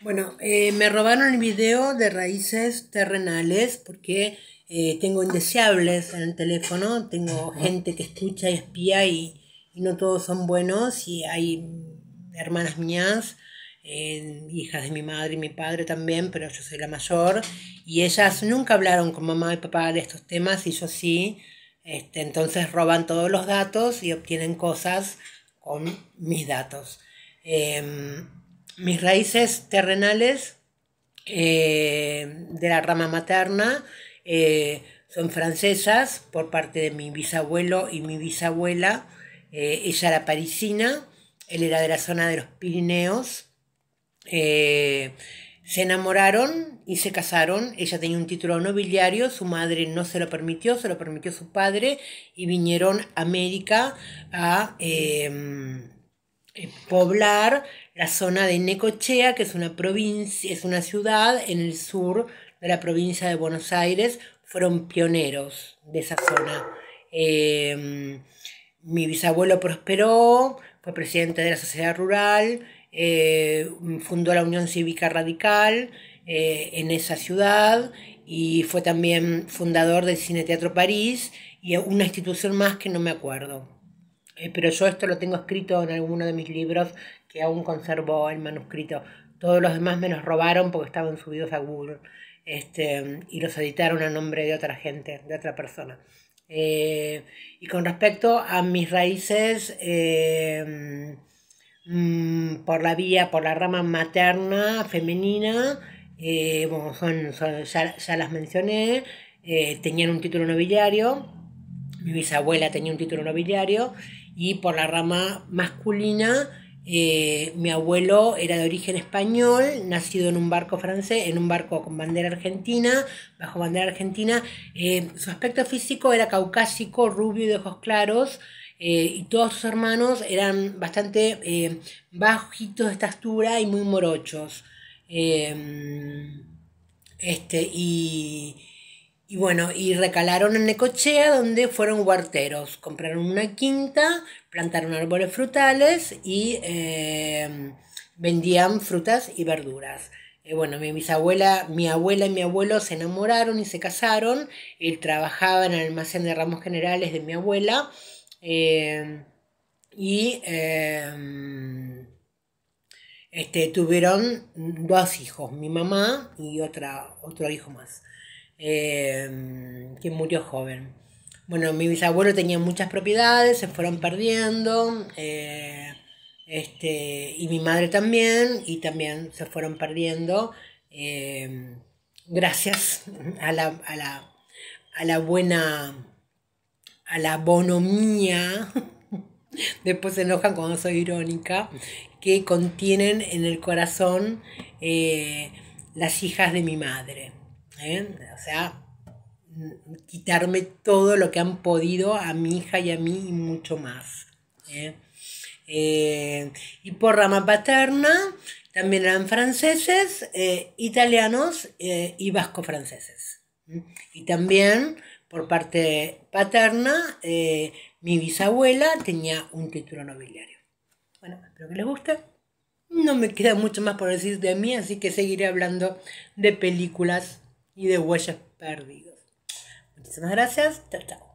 Bueno, eh, me robaron el video de raíces terrenales porque eh, tengo indeseables en el teléfono, tengo gente que escucha y espía y, no todos son buenos y hay hermanas mías, eh, hijas de mi madre y mi padre también, pero yo soy la mayor y ellas nunca hablaron con mamá y papá de estos temas y yo sí, este, entonces roban todos los datos y obtienen cosas con mis datos. Em, mis raíces terrenales eh, de la rama materna eh, son francesas por parte de mi bisabuelo y mi bisabuela. Eh, ella era parisina, él era de la zona de los Pirineos. se enamoraron y se casaron. Ella tenía un título nobiliario, su madre no se lo permitió, se lo permitió su padre y vinieron a América a eh, poblar la zona de Necochea, que es una es una ciudad en el sur de la provincia de Buenos Aires, fueron pioneros de esa zona. Em, mi bisabuelo prosperó, fue presidente de la sociedad rural, eh, fundó la Unión Cívica Radical eh, en esa ciudad y fue también fundador del Cine Teatro París y una institución más que no me acuerdo. Eh, pero yo esto lo tengo escrito en alguno de mis libros que aún conservo el manuscrito. Todos los demás me los robaron porque estaban subidos a Google este, y los editaron a nombre de otra gente, de otra persona. Eh, y con respecto a mis raíces, eh, mm, por la vía, por la rama materna, femenina, son, ya, las mencioné, tenían un título nobiliario, mi bisabuela tenía un título nobiliario y por la rama masculina eh, mi abuelo era de origen español, nacido en un barco francés, en un barco con bandera argentina, bajo bandera argentina. Eh, su aspecto físico era caucásico, rubio y de ojos claros. Eh, y todos sus hermanos eran bastante bajitos de estatura y muy morochos. este, y, y bueno, y recalaron en Necochea, donde fueron huarteros. Compraron una quinta, plantaron árboles frutales y eh, vendían frutas y verduras. Eh, bueno, mi, abuela, mi abuela y mi abuelo se enamoraron y se casaron. Él trabajaba en el almacén de ramos generales de mi abuela. Eh, y este, tuvieron dos hijos, mi mamá y otra, otro hijo más. Em, que murió joven. Bueno, mi bisabuelo tenía muchas propiedades, se fueron perdiendo, eh, este, y mi madre también, y también se fueron perdiendo em, gracias a la, buena, a la bonomía después se enojan cuando soy irónica, que contienen en el corazón eh, las hijas de mi madre. ¿eh? O sea, quitarme todo lo que han podido a mi hija y a mí y mucho más. ¿eh? Eh, y por rama paterna también eran franceses, italianos y vasco-franceses. Y también por parte paterna, mi bisabuela tenía un título nobiliario. Bueno, espero que les guste. No me queda mucho más por decir de mí, así que seguiré hablando de películas y de huellas perdidas. Muchísimas gracias. Chao, chao.